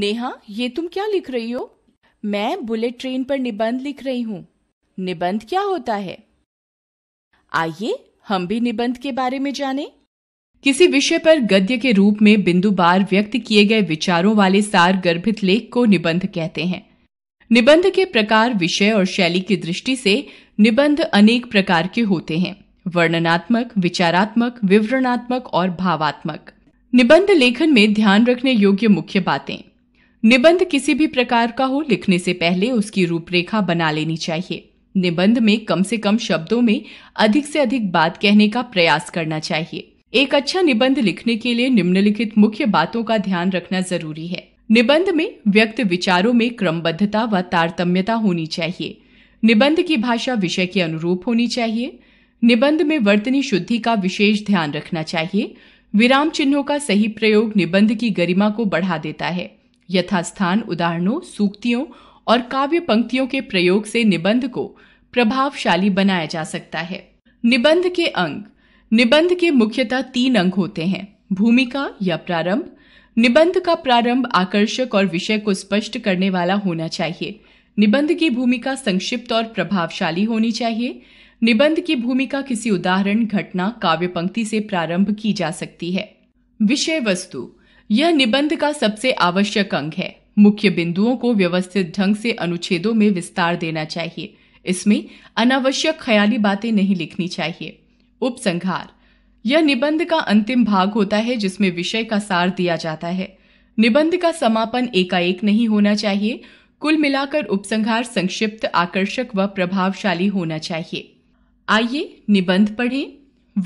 नेहा ये तुम क्या लिख रही हो मैं बुलेट ट्रेन पर निबंध लिख रही हूँ निबंध क्या होता है आइए हम भी निबंध के बारे में जानें। किसी विषय पर गद्य के रूप में बिंदुबार व्यक्त किए गए विचारों वाले सार गर्भित लेख को निबंध कहते हैं निबंध के प्रकार विषय और शैली की दृष्टि से निबंध अनेक प्रकार के होते हैं वर्णनात्मक विचारात्मक विवरणात्मक और भावात्मक निबंध लेखन में ध्यान रखने योग्य मुख्य बातें निबंध किसी भी प्रकार का हो लिखने से पहले उसकी रूपरेखा बना लेनी चाहिए निबंध में कम से कम शब्दों में अधिक से अधिक बात कहने का प्रयास करना चाहिए एक अच्छा निबंध लिखने के लिए निम्नलिखित मुख्य बातों का ध्यान रखना जरूरी है निबंध में व्यक्त विचारों में क्रमबद्धता व तारतम्यता होनी चाहिए निबंध की भाषा विषय के अनुरूप होनी चाहिए निबंध में वर्तनी शुद्धि का विशेष ध्यान रखना चाहिए विराम चिन्हों का सही प्रयोग निबंध की गरिमा को बढ़ा देता है यथास्थान उदाहरणों सूक्तियों और काव्य पंक्तियों के प्रयोग से निबंध को प्रभावशाली बनाया जा सकता है निबंध के अंग निबंध के मुख्यतः तीन अंग होते हैं भूमिका या प्रारंभ निबंध का प्रारंभ आकर्षक और विषय को स्पष्ट करने वाला होना चाहिए निबंध की भूमिका संक्षिप्त और प्रभावशाली होनी चाहिए निबंध की भूमिका किसी उदाहरण घटना काव्य पंक्ति से प्रारंभ की जा सकती है विषय वस्तु यह निबंध का सबसे आवश्यक अंग है मुख्य बिंदुओं को व्यवस्थित ढंग से अनुच्छेदों में विस्तार देना चाहिए इसमें अनावश्यक ख्याली बातें नहीं लिखनी चाहिए उपसंहार यह निबंध का अंतिम भाग होता है जिसमें विषय का सार दिया जाता है निबंध का समापन एकाएक नहीं होना चाहिए कुल मिलाकर उपसंहार संक्षिप्त आकर्षक व प्रभावशाली होना चाहिए आइए निबंध पढ़ें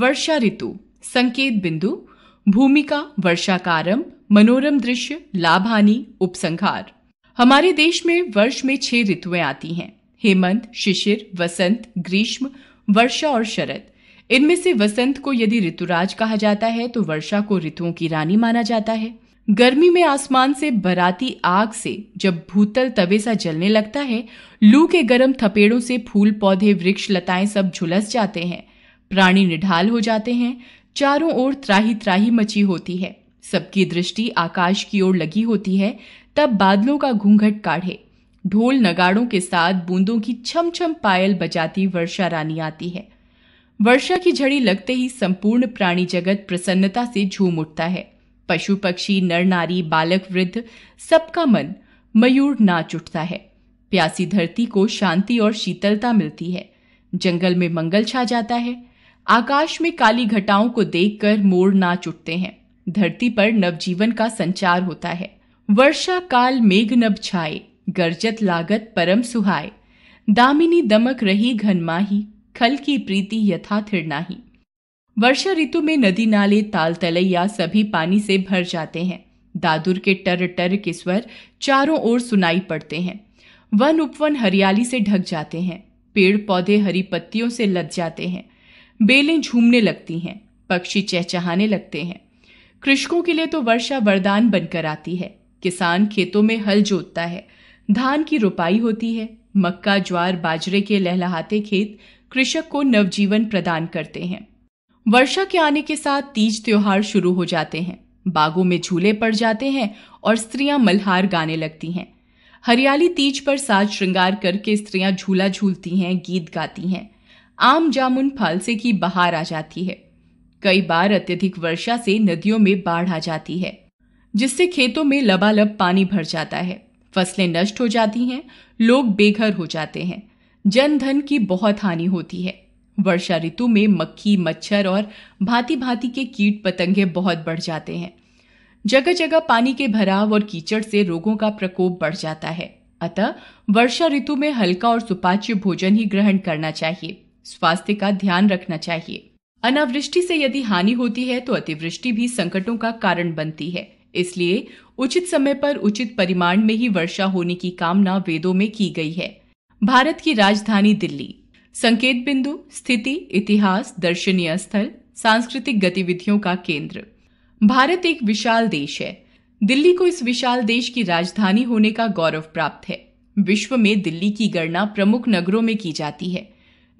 वर्षा ऋतु संकेत बिंदु भूमिका वर्षा का आरंभ मनोरम दृश्य लाभ हानि उपसंहार हमारे देश में वर्ष में छह ऋतुएं आती हैं हेमंत शिशिर वसंत ग्रीष्म वर्षा और शरद इनमें से वसंत को यदि ऋतुराज कहा जाता है तो वर्षा को ऋतुओं की रानी माना जाता है गर्मी में आसमान से बराती आग से जब भूतल तवे सा जलने लगता है लू के गर्म थपेड़ों से फूल पौधे वृक्ष लताएं सब झुलस जाते हैं प्राणी निढाल हो जाते हैं चारों ओर त्राही त्राही मची होती है सबकी दृष्टि आकाश की ओर लगी होती है तब बादलों का घूंघट काढ़े ढोल नगाड़ों के साथ बूंदों की छम छम पायल बजाती वर्षा रानी आती है वर्षा की झड़ी लगते ही संपूर्ण प्राणी जगत प्रसन्नता से झूम उठता है पशु पक्षी नर नारी बालक वृद्ध सबका मन मयूर नाच उठता है प्यासी धरती को शांति और शीतलता मिलती है जंगल में मंगल छा जाता है आकाश में काली घटाओं को देखकर मोर नाच उठते हैं धरती पर नवजीवन का संचार होता है वर्षा काल मेघ नभ छाए गर्जत लागत परम सुहाए दामिनी दमक रही घनमाही खल की प्रीति यथा थिरनाही वर्षा ऋतु में नदी नाले ताल तलैया सभी पानी से भर जाते हैं दादुर के टर टर के स्वर चारों ओर सुनाई पड़ते हैं वन उपवन हरियाली से ढक जाते हैं पेड़ पौधे हरी पत्तियों से लद जाते हैं बेलें झूमने लगती हैं पक्षी चहचहाने लगते हैं कृषकों के लिए तो वर्षा वरदान बनकर आती है किसान खेतों में हल जोतता है धान की रुपाई होती है मक्का ज्वार बाजरे के लहलहाते खेत कृषक को नवजीवन प्रदान करते हैं वर्षा के आने के साथ तीज त्योहार शुरू हो जाते हैं बागों में झूले पड़ जाते हैं और स्त्रियां मल्हार गाने लगती हैं हरियाली तीज पर साज श्रृंगार करके स्त्रियां झूला झूलती हैं गीत गाती हैं आम जामुन फालसे की बहार आ जाती है कई बार अत्यधिक वर्षा से नदियों में बाढ़ आ जाती है जिससे खेतों में लबालब पानी भर जाता है फसलें नष्ट हो जाती हैं लोग बेघर हो जाते हैं जन धन की बहुत हानि होती है वर्षा ऋतु में मक्खी मच्छर और भांति भांति के कीट पतंगे बहुत बढ़ जाते हैं जगह जगह पानी के भराव और कीचड़ से रोगों का प्रकोप बढ़ जाता है अतः वर्षा ऋतु में हल्का और सुपाच्य भोजन ही ग्रहण करना चाहिए स्वास्थ्य का ध्यान रखना चाहिए अनावृष्टि से यदि हानि होती है तो अतिवृष्टि भी संकटों का कारण बनती है इसलिए उचित समय पर उचित परिमाण में ही वर्षा होने की कामना वेदों में की गई है भारत की राजधानी दिल्ली संकेत बिंदु स्थिति इतिहास दर्शनीय स्थल सांस्कृतिक गतिविधियों का केंद्र भारत एक विशाल देश है दिल्ली को इस विशाल देश की राजधानी होने का गौरव प्राप्त है विश्व में दिल्ली की गणना प्रमुख नगरों में की जाती है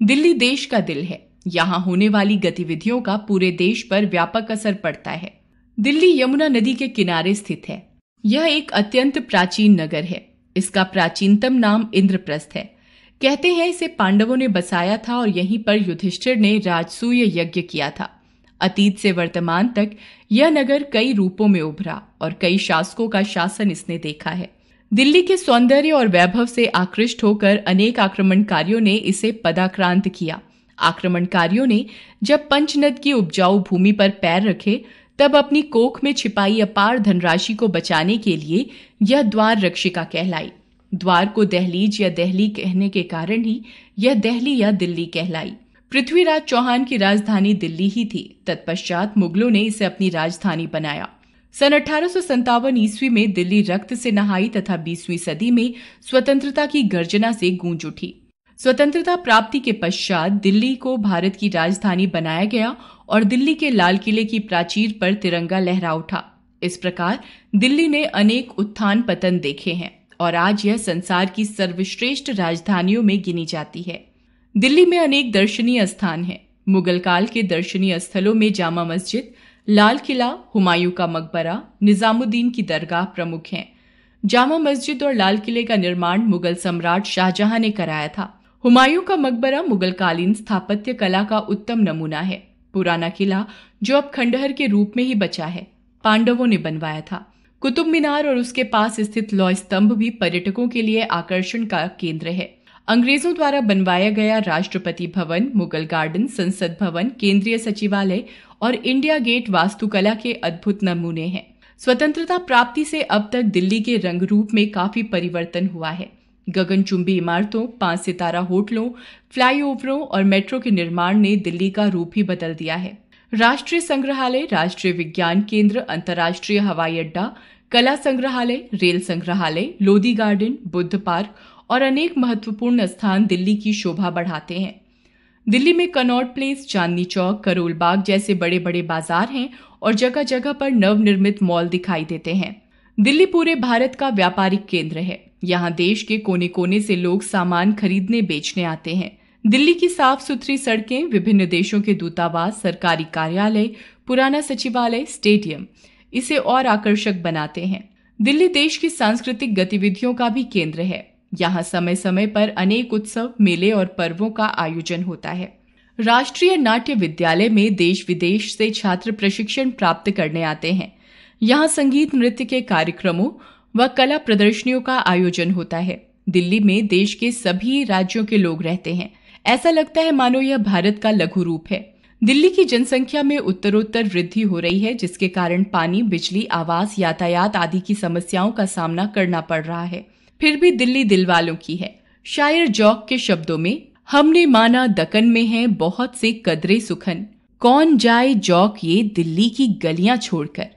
दिल्ली देश का दिल है यहाँ होने वाली गतिविधियों का पूरे देश पर व्यापक असर पड़ता है दिल्ली यमुना नदी के किनारे स्थित है यह एक अत्यंत प्राचीन नगर है इसका प्राचीनतम नाम इंद्रप्रस्थ है कहते हैं इसे पांडवों ने बसाया था और यहीं पर युधिष्ठिर ने राजसूय यज्ञ किया था अतीत से वर्तमान तक यह नगर कई रूपों में उभरा और कई शासकों का शासन इसने देखा है दिल्ली के सौंदर्य और वैभव से आकृष्ट होकर अनेक आक्रमणकारियों ने इसे पदाक्रांत किया आक्रमणकारियों ने जब पंचनद की उपजाऊ भूमि पर पैर रखे तब अपनी कोख में छिपाई अपार धनराशि को बचाने के लिए यह द्वार रक्षिका कहलाई द्वार को दहलीज या दहली कहने के कारण ही यह दहली या दिल्ली कहलाई पृथ्वीराज चौहान की राजधानी दिल्ली ही थी तत्पश्चात मुगलों ने इसे अपनी राजधानी बनाया सन अठारह ईस्वी में दिल्ली रक्त से नहाई तथा 20वीं सदी में स्वतंत्रता की गर्जना से गूंज उठी स्वतंत्रता प्राप्ति के पश्चात दिल्ली को भारत की राजधानी बनाया गया और दिल्ली के लाल किले की प्राचीर पर तिरंगा लहरा उठा इस प्रकार दिल्ली ने अनेक उत्थान पतन देखे हैं और आज यह संसार की सर्वश्रेष्ठ राजधानियों में गिनी जाती है दिल्ली में अनेक दर्शनीय स्थान हैं मुगल काल के दर्शनीय स्थलों में जामा मस्जिद लाल किला हुमायूं का मकबरा निज़ामुद्दीन की दरगाह प्रमुख हैं जामा मस्जिद और लाल किले का निर्माण मुगल सम्राट शाहजहां ने कराया था हुमायूं का मकबरा मुगल कालीन स्थापत्य कला का उत्तम नमूना है पुराना किला जो अब खंडहर के रूप में ही बचा है पांडवों ने बनवाया था कुतुब मीनार और उसके पास स्थित लौ स्तंभ भी पर्यटकों के लिए आकर्षण का केंद्र है अंग्रेजों द्वारा बनवाया गया राष्ट्रपति भवन मुगल गार्डन संसद भवन केंद्रीय सचिवालय और इंडिया गेट वास्तुकला के अद्भुत नमूने हैं स्वतंत्रता प्राप्ति से अब तक दिल्ली के रंग रूप में काफी परिवर्तन हुआ है गगनचुंबी इमारतों पांच सितारा होटलों फ्लाईओवरों और मेट्रो के निर्माण ने दिल्ली का रूप ही बदल दिया है राष्ट्रीय संग्रहालय राष्ट्रीय विज्ञान केंद्र अंतर्राष्ट्रीय हवाई अड्डा कला संग्रहालय रेल संग्रहालय लोधी गार्डन बुद्ध पार्क और अनेक महत्वपूर्ण स्थान दिल्ली की शोभा बढ़ाते हैं दिल्ली में कनॉट प्लेस चांदनी चौक करोल बाग जैसे बड़े बड़े बाजार हैं और जगह जगह पर नवनिर्मित मॉल दिखाई देते हैं दिल्ली पूरे भारत का व्यापारिक केंद्र है यहाँ देश के कोने कोने से लोग सामान खरीदने बेचने आते हैं दिल्ली की साफ सुथरी सड़कें विभिन्न देशों के दूतावास सरकारी कार्यालय पुराना सचिवालय स्टेडियम इसे और आकर्षक बनाते हैं दिल्ली देश की सांस्कृतिक गतिविधियों का भी केंद्र है यहाँ समय समय पर अनेक उत्सव मेले और पर्वों का आयोजन होता है राष्ट्रीय नाट्य विद्यालय में देश विदेश से छात्र प्रशिक्षण प्राप्त करने आते हैं यहाँ संगीत नृत्य के कार्यक्रमों व कला प्रदर्शनियों का आयोजन होता है दिल्ली में देश के सभी राज्यों के लोग रहते हैं ऐसा लगता है मानो यह भारत का लघु रूप है दिल्ली की जनसंख्या में उत्तरोत्तर वृद्धि हो रही है जिसके कारण पानी बिजली आवास यातायात आदि की समस्याओं का सामना करना पड़ रहा है फिर भी दिल्ली दिल वालों की है शायर जॉक के शब्दों में हमने माना दकन में है बहुत से कदरे सुखन कौन जाए जौक ये दिल्ली की गलियां छोड़कर